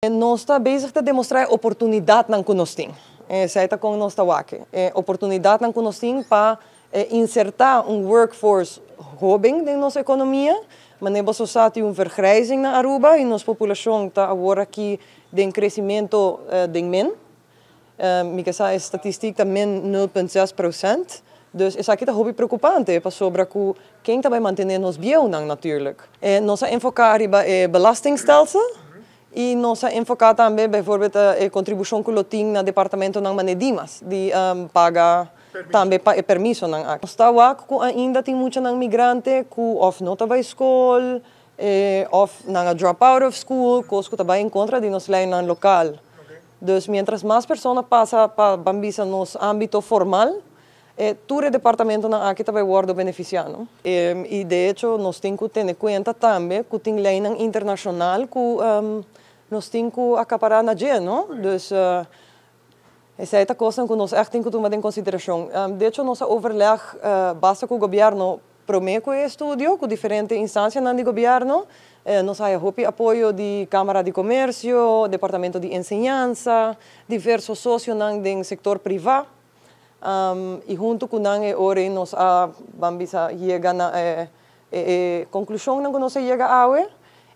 Eh, nosta bezig a demonstrar oportunidade na conostin. Eh, se aita com nosta É eh, Oportunidade na conostin para insertar um workforce robing na nossa economia, mas ne bosso sati um vergrijzing na Aruba e nossa população está agora aqui de um crescimento de men. Mica sa estatística men 0.6%. então isso aqui tá hobby preocupante para sobre que quem vai manter nos bio Nós a enfocar é belastingstelsel. y nos enfocado también, por exemplo, a contribución que lo tiene no departamento de Manedimas, de um, pagar permiso. Nos pa, eh, permisso. Nós que ainda ah, tem muchos migrantes que of não estão school eh, of não drop out of school, coisas que en contra de nosso lei local. Entonces, mientras más personas pasan para Bambisa el âmbito formal, eh, todo departamento na aqui também guarda beneficiando. Eh, em, de hecho, nós que tener em conta também que tem lei internacional que nos tinku acaparar na dia, não? Dus, uh, eh, essa é a coisa que nós echt tinku tomar em consideração. Um, ehm, de hecho, nossa overleg uh, basta com o governo o estudo com diferentes instâncias do governo. Eh, nós hopi apoio de Câmara de Comércio, Departamento de Enseñanza, diversos sócios do setor privado. Um, ehm, e junto com nós, e nós nos eh, eh, a bambisa conclusão que nós chegamos a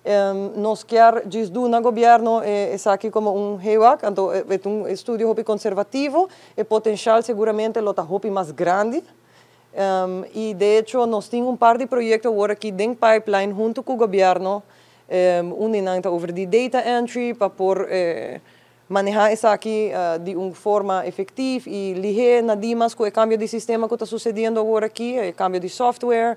Em, nos queremos desde na governo eh, es aquí como un HEWAC, eh, es un estudio conservativo e potencial seguramente lota hopi más grande em, y de hecho nos un un par de proyectos en pipeline junto con el gobierno um, sobre la entrada data entry para poder eh, manejar eso de una forma efetiva e nada más con el cambio de sistema que está sucediendo ahora aquí, el cambio de software,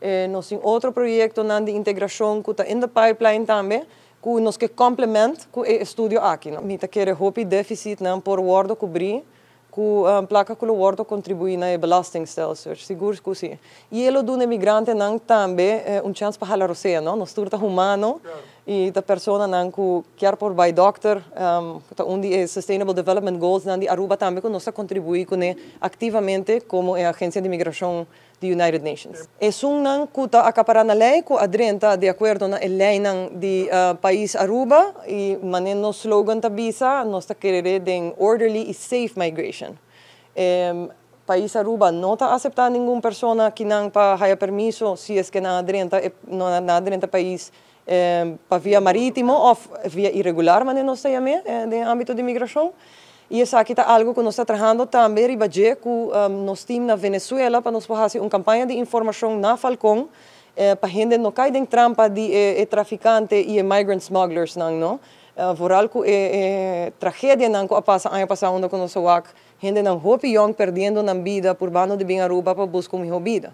eh, nós proyecto outro de integración que está en the pipeline también, que nos que complementa con eh, estudio estudo aqui. Não? Mita quer déficit não por wordo cubrir, eh, que um, placa kulo wordo kontribui na blasting belasting stelsel, sí. ku si. Jelo dune migrante nang también eh, un para la Rusia, no? Nos turta humano. Y esta persona, nanku chiar por by doctor um, ehm, undi eh, sustainable development goals nandi Aruba también, con nos ta activamente como eh, agencia de de migración de United Nations. es un nanku ta acapara na ley ku adrenta de acuerdo na lei nan di uh, país Aruba y manen no slogan visa, nos ta querer den orderly y safe migration. Um, país Aruba no está aceptando ninguna persona que no haya permiso si es que no adrenta não adrenta país para via marítimo ou via irregular, mas não sei a mim, no âmbito eh, de imigração. E essa aqui está algo que nós estamos trabalhando também, Ribadje, que um, nós temos na Venezuela, para nós fazer uma campanha de informação na Falcão, eh, para a gente não cair em trampa de eh, traficantes e migrant smugglers, não, Por algo que eh, tragédia não passa ano passado com nosso WAC, gente não roupa e perdendo na vida por bando de bem Aruba para buscar uma vida.